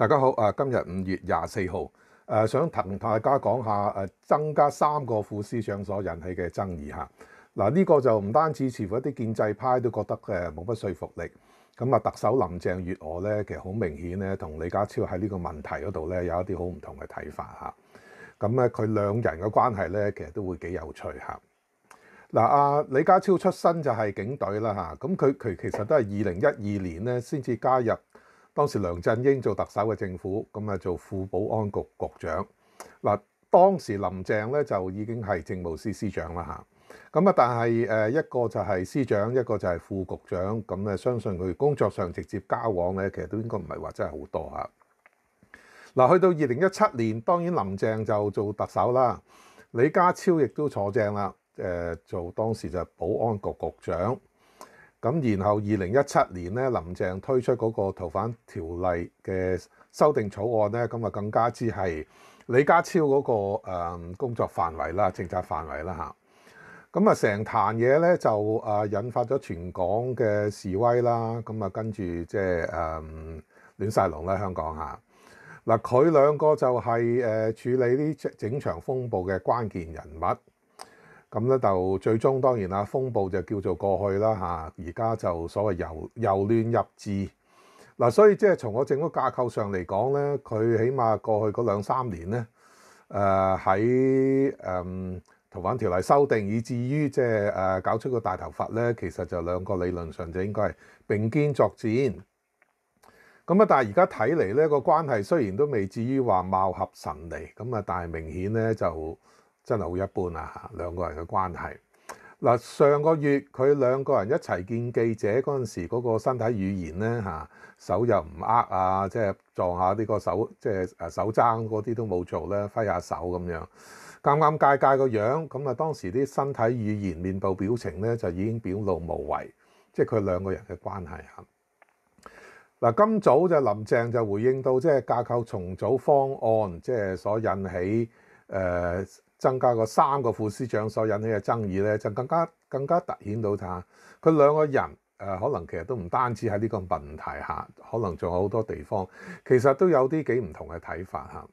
大家好，啊，今日五月廿四号，诶，想同大家讲下诶，增加三个副司长所引起嘅争议吓。嗱，呢个就唔单止似乎一啲建制派都觉得诶冇乜说服力，咁啊，特首林郑月娥咧，其实好明显咧，同李家超喺呢个问题嗰度咧，有一啲好唔同嘅睇法吓。咁咧，佢两人嘅关系咧，其实都会几有趣吓。嗱，阿李家超出身就系警队啦吓，咁佢佢其实都系二零一二年咧先至加入。當時梁振英做特首嘅政府，咁啊做副保安局局长。嗱，當時林鄭咧就已經係政务司司长啦嚇。咁啊，但係誒一個就係司长，一個就係副局长。咁咧，相信佢工作上直接交往咧，其實都應該唔係話真係好多嚇。嗱，去到二零一七年，當然林鄭就做特首啦，李家超亦都坐正啦，誒做當時就保安局局长。咁然後二零一七年咧，林鄭推出嗰個逃犯條例嘅修訂草案咧，咁啊更加之係李家超嗰個工作範圍啦、政策範圍啦吓，咁啊成壇嘢咧就誒引發咗全港嘅示威啦，咁啊跟住即係誒亂晒龍啦香港吓，嗱佢兩個就係誒處理呢整場風暴嘅關鍵人物。咁咧就最終當然啦，風暴就叫做過去啦嚇。而家就所謂由由亂入治嗱，所以即係從我整府架構上嚟講咧，佢起碼過去嗰兩三年咧，誒喺誒逃犯條例修訂，以至於即係誒搞出個大頭髮咧，其實就兩個理論上就應該係並肩作戰。咁啊，但係而家睇嚟咧，個關係雖然都未至於話貌合神離，咁啊，但係明顯咧就。真係好一般啊！兩個人嘅關係嗱，上個月佢兩個人一齊見記者嗰陣時，嗰個身體語言咧嚇，手又唔握啊，即係撞下呢個手，即係誒手踭嗰啲都冇做咧，揮下手咁樣，啱啱介介個樣咁啊！當時啲身體語言、面部表情咧就已經表露無遺，即係佢兩個人嘅關係啊！嗱，今早就林鄭就回應到，即係架構重組方案，即係所引起誒。增加個三個副司長所引起嘅爭議咧，就更加更加突顯到嚇佢兩個人誒，可能其實都唔單止喺呢個問題下，可能仲有好多地方其實都有啲幾唔同嘅睇法嚇。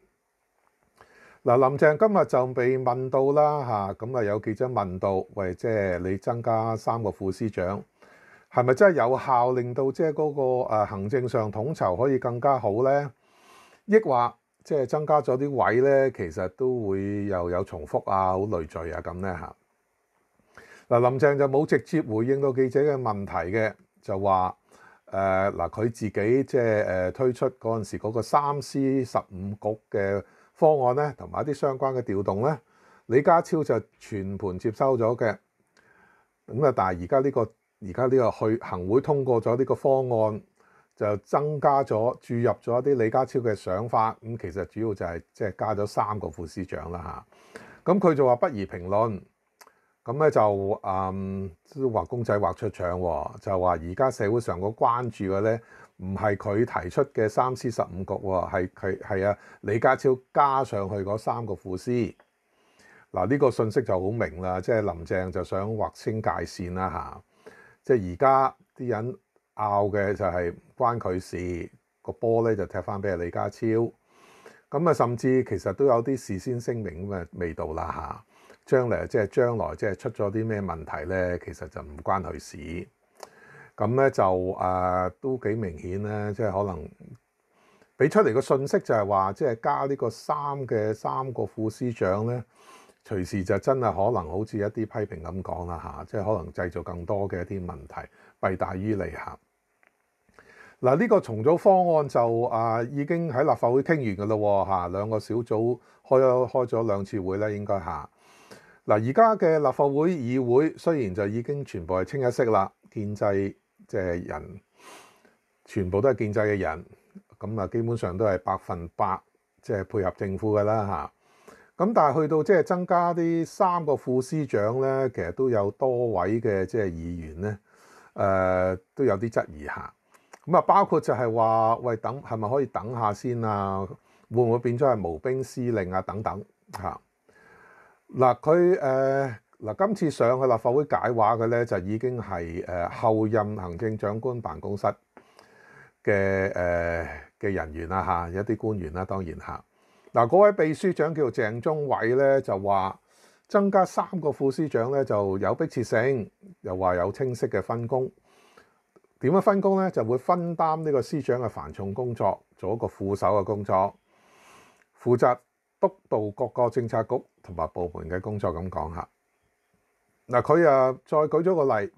嗱，林鄭今日就被問到啦嚇，咁啊有記者問到，喂，即係你增加三個副司長，係咪真係有效令到即係嗰個行政上統籌可以更加好咧？亦或？即係增加咗啲位咧，其實都會又有重複啊，好累贅啊咁咧嚇。嗱，林鄭就冇直接回應到記者嘅問題嘅，就話誒嗱佢自己即係誒推出嗰陣時嗰個三司十五局嘅方案咧，同埋一啲相關嘅調動咧，李家超就全盤接收咗嘅。咁啊，但係而家呢個而家呢個去行會通過咗呢個方案。就增加咗注入咗一啲李家超嘅想法，咁其實主要就係即係加咗三個副司長啦吓，咁佢就話不宜評論，咁咧就嗯都公仔畫出獎，就話而家社會上個關注嘅咧，唔係佢提出嘅三司十五局喎，係佢係啊李家超加上去嗰三個副司。嗱呢個信息就好明啦，即係林鄭就想劃清界線啦吓，即係而家啲人。拗嘅就係關佢事，個波咧就踢翻俾李家超。咁啊，甚至其實都有啲事先聲明咁嘅味道啦嚇。將來即係將來即係出咗啲咩問題咧，其實就唔關佢事。咁咧就誒都幾明顯咧，即係可能俾出嚟個訊息就係話，即係加呢個三嘅三個副司長咧，隨時就真係可能好似一啲批評咁講啦嚇，即係可能製造更多嘅一啲問題，弊大於利嚇。嗱，呢個重組方案就啊已經喺立法會傾完噶咯喎嚇，兩個小組開開咗兩次會咧，應該嚇。嗱，而家嘅立法會議會雖然就已經全部係清一色啦，建制即係人，全部都係建制嘅人，咁啊基本上都係百分百即係配合政府噶啦嚇。咁但係去到即係增加啲三個副司長咧，其實都有多位嘅即係議員咧，誒都有啲質疑下。咁啊，包括就係話喂，等係咪可以等下先啊？會唔會變咗係無兵司令啊？等等嚇。嗱，佢誒嗱，今次上去立法會解話嘅咧，就已經係誒後任行政長官辦公室嘅誒嘅人員啦嚇，一啲官員啦當然嚇。嗱，嗰位秘書長叫鄭中偉咧，就話增加三個副司長咧，就有迫切性，又話有清晰嘅分工。点样分工咧，就会分担呢个司长嘅繁重工作，做一个副手嘅工作，负责督导各个政策局同埋部门嘅工作。咁讲下，嗱佢啊，再举咗个例，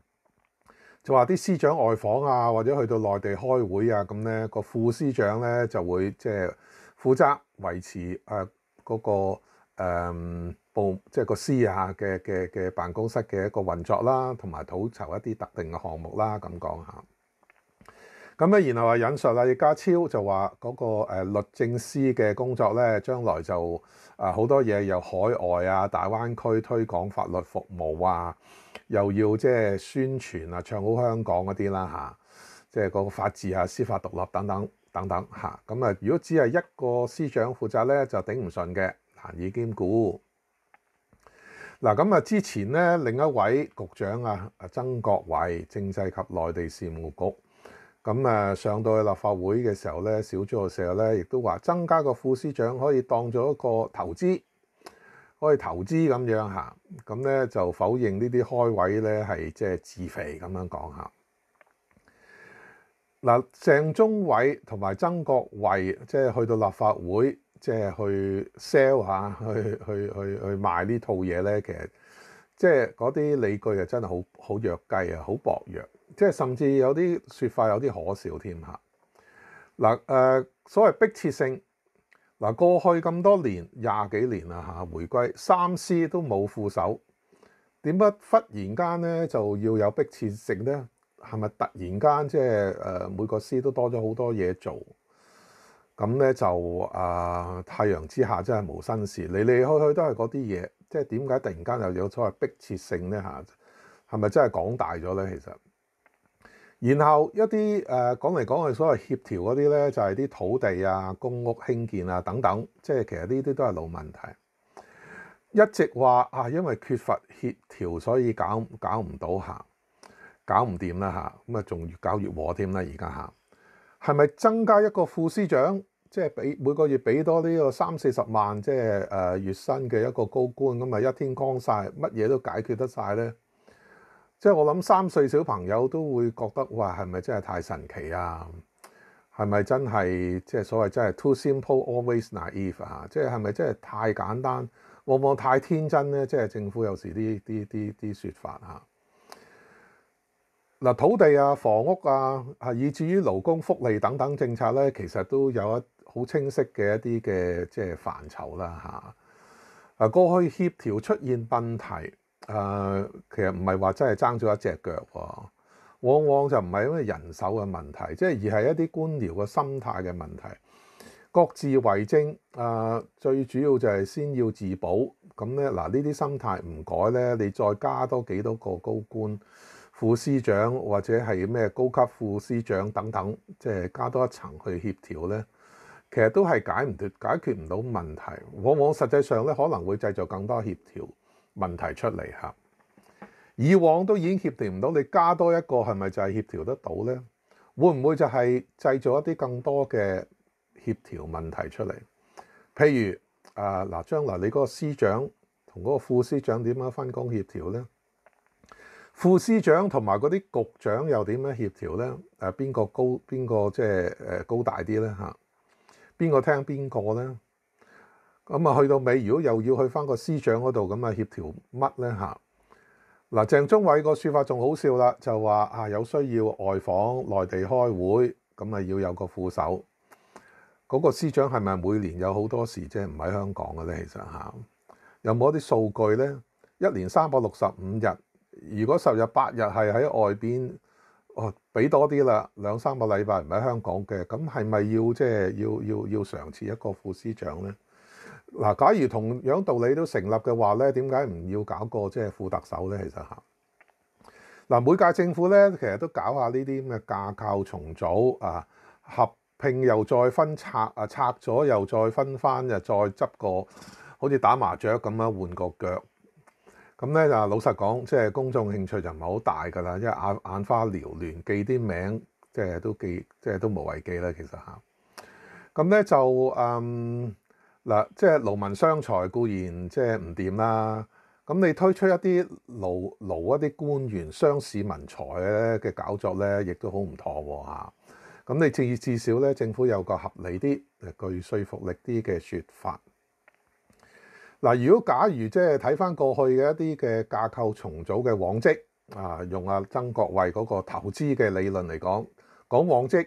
就话啲司长外访啊，或者去到内地开会啊，咁咧个副司长咧就会即系负责维持诶嗰个诶。即係個私下嘅嘅嘅辦公室嘅一個運作啦，同埋草籌一啲特定嘅項目啦，咁講下。咁咧，然後話引述啦，葉家超就話嗰個律政司嘅工作咧，將來就啊好多嘢由海外啊、大灣區推廣法律服務啊，又要即係宣傳啊、唱好香港嗰啲啦吓，即係嗰個法治啊、司法獨立等等等等吓，咁啊，如果只係一個司長負責咧，就頂唔順嘅，難以兼顧。嗱咁啊，之前咧另一位局長啊，阿曾國偉，政制及內地事務局，咁啊上到去立法會嘅時候咧，小組嘅時候咧，亦都話增加個副司長可以當做一個投資，可以投資咁樣行，咁咧就否認呢啲開位咧係即係自肥咁樣講嚇。嗱，鄭中偉同埋曾國偉即係去到立法會。即係去 sell 下，去去去去賣呢套嘢咧，其實即係嗰啲理據啊，真係好好弱雞啊，好薄弱。即係甚至有啲説法有啲可笑添嚇。嗱誒，所謂迫切性，嗱過去咁多年廿幾年啦嚇，回歸三思都冇副手，點解忽然間咧就要有迫切性咧？係咪突然間即係誒每個司都多咗好多嘢做？咁咧就啊，太陽之下真係無新事，嚟嚟去去都係嗰啲嘢。即係點解突然間又有所謂迫切性咧？嚇，係咪真係講大咗咧？其實，然後一啲誒講嚟講去所謂協調嗰啲咧，就係啲土地啊、公屋興建啊等等。即係其實呢啲都係老問題，一直話啊，因為缺乏協調，所以搞搞唔到嚇，搞唔掂啦嚇。咁啊，仲越搞越和添啦，而家嚇。系咪增加一個副司長，即係俾每個月俾多呢個三四十萬，即係誒月薪嘅一個高官咁啊？一天光晒，乜嘢都解決得晒咧？即係我諗三歲小朋友都會覺得哇，係咪真係太神奇啊？係咪真係即係所謂真係 too simple always naive 啊？即係係咪真係太簡單，往往太天真咧？即係政府有時啲啲啲啲説法啊？嗱，土地啊、房屋啊，啊以至於勞工福利等等政策咧，其實都有一好清晰嘅一啲嘅即係範疇啦，嚇。啊，過去協調出現問題，誒，其實唔係話真係爭咗一隻腳，往往就唔係因為人手嘅問題，即係而係一啲官僚嘅心態嘅問題，各自為政。誒，最主要就係先要自保。咁咧，嗱，呢啲心態唔改咧，你再加多幾多個高官。副司長或者係咩高級副司長等等，即係加多一層去協調咧，其實都係解唔脱、解決唔到問題。往往實際上咧，可能會製造更多協調問題出嚟嚇。以往都已經協調唔到，你加多一個係咪就係協調得到咧？會唔會就係製造一啲更多嘅協調問題出嚟？譬如啊嗱，將來你嗰個司長同嗰個副司長點樣分工協調咧？副司長同埋嗰啲局長又點樣協調咧？誒，邊個高邊個即係誒高大啲咧？嚇，邊個聽邊個咧？咁啊，去到尾，如果又要去翻個司長嗰度，咁啊協調乜咧？嚇嗱，鄭中偉個説法仲好笑啦，就話啊有需要外訪、內地開會，咁啊要有個副手。嗰個司長係咪每年有好多時即係唔喺香港嘅咧？其實嚇有冇一啲數據咧？一年三百六十五日。如果十日八日係喺外邊，哦，俾多啲啦，兩三個禮拜唔喺香港嘅，咁係咪要即係要要要常設一個副司長咧？嗱，假如同樣道理都成立嘅話咧，點解唔要搞個即係副特首咧？其實嚇，嗱，每屆政府咧，其實都搞下呢啲咁嘅架構重組啊，合併又再分拆啊，拆咗又再分翻，又再執個好似打麻雀咁樣換個腳。咁咧就老實講，即係公眾興趣就唔係好大㗎啦，因為眼眼花撩亂，記啲名即係都記，即係都無謂記啦，其實嚇。咁咧就嗯嗱，即係勞民傷財固然即係唔掂啦。咁你推出一啲勞勞一啲官員傷市民財嘅嘅搞作咧，亦都好唔妥喎嚇。咁你至至少咧，政府有個合理啲、具說服力啲嘅説法。嗱，如果假如即係睇翻過去嘅一啲嘅架構重組嘅往績，啊，用阿曾國衛嗰個投資嘅理論嚟講，講往績，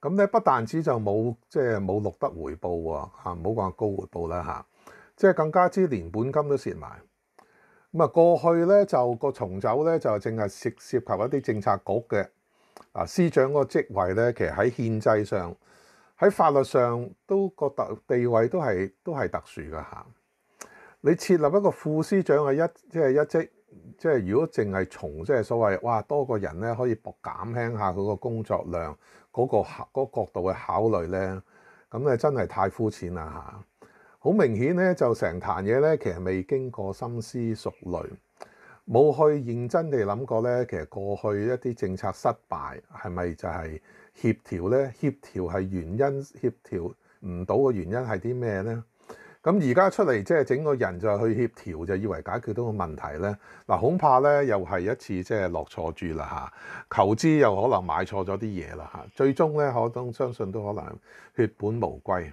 咁咧不但止就冇即係冇錄得回報喎，嚇唔好講高回報啦嚇，即係更加之連本金都蝕埋。咁啊，過去咧就個重組咧就淨係涉涉及一啲政策局嘅啊司長個職位咧，其實喺憲制上、喺法律上都個得地位都係都係特殊嘅嚇。你設立一個副司長嘅一即係一職，即係如果淨係從即係所謂哇多個人咧，可以博減輕下佢個工作量嗰個個角度去考慮咧，咁咧真係太膚淺啦嚇！好明顯咧，就成壇嘢咧，其實未經過深思熟慮，冇去認真地諗過咧。其實過去一啲政策失敗係咪就係協調咧？協調係原因，協調唔到嘅原因係啲咩咧？咁而家出嚟即系整個人就去協調就以為解決到個問題咧，嗱恐怕咧又係一次即係落錯注啦嚇，投資又可能買錯咗啲嘢啦嚇，最終咧可能相信都可能血本無歸。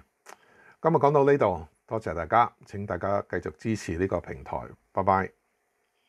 今日講到呢度，多謝大家，請大家繼續支持呢個平台，拜拜。